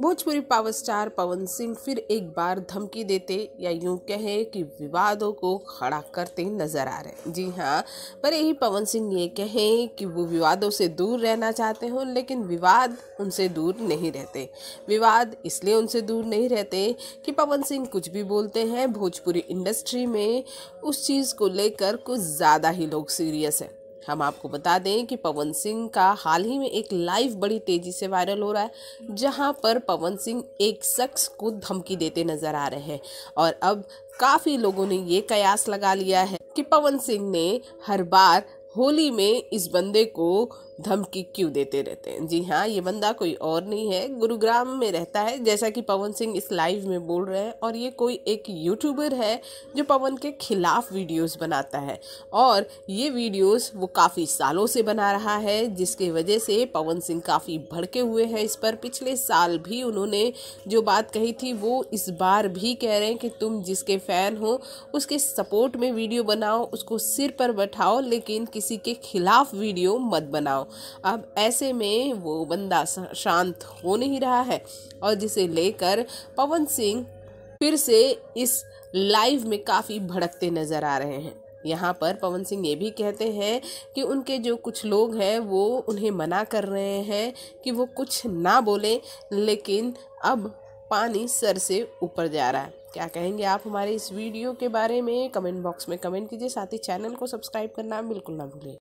Bhojpuri power star Pawan Singh फिर एक बार धमकी देते या यूं कहें कि विवादों को खड़ा करते नजर आ रहे हैं जी हाँ पर यही पवन सिंह ये कहें कि वो विवादों से दूर रहना चाहते हों लेकिन विवाद उनसे दूर नहीं रहते विवाद इसलिए उनसे दूर नहीं रहते कि पवन सिंह कुछ भी बोलते हैं भोजपुरी इंडस्ट्री में उस चीज़ को लेकर कुछ ज़्यादा ही लोग सीरियस हैं हम आपको बता दें कि पवन सिंह का हाल ही में एक लाइव बड़ी तेजी से वायरल हो रहा है जहां पर पवन सिंह एक शख्स को धमकी देते नजर आ रहे हैं और अब काफ़ी लोगों ने ये कयास लगा लिया है कि पवन सिंह ने हर बार होली में इस बंदे को धमकी क्यों देते रहते हैं जी हाँ ये बंदा कोई और नहीं है गुरुग्राम में रहता है जैसा कि पवन सिंह इस लाइव में बोल रहे हैं और ये कोई एक यूट्यूबर है जो पवन के खिलाफ वीडियोस बनाता है और ये वीडियोस वो काफ़ी सालों से बना रहा है जिसकी वजह से पवन सिंह काफ़ी भड़के हुए हैं इस पर पिछले साल भी उन्होंने जो बात कही थी वो इस बार भी कह रहे हैं कि तुम जिसके फ़ैन हो उसके सपोर्ट में वीडियो बनाओ उसको सिर पर बैठाओ लेकिन किसी किसी के खिलाफ वीडियो मत बनाओ अब ऐसे में वो बंदा शांत हो नहीं रहा है और जिसे लेकर पवन सिंह फिर से इस लाइव में काफ़ी भड़कते नज़र आ रहे हैं यहाँ पर पवन सिंह ये भी कहते हैं कि उनके जो कुछ लोग हैं वो उन्हें मना कर रहे हैं कि वो कुछ ना बोलें लेकिन अब पानी सर से ऊपर जा रहा है क्या कहेंगे आप हमारे इस वीडियो के बारे में कमेंट बॉक्स में कमेंट कीजिए साथ ही चैनल को सब्सक्राइब करना बिल्कुल ना भूलें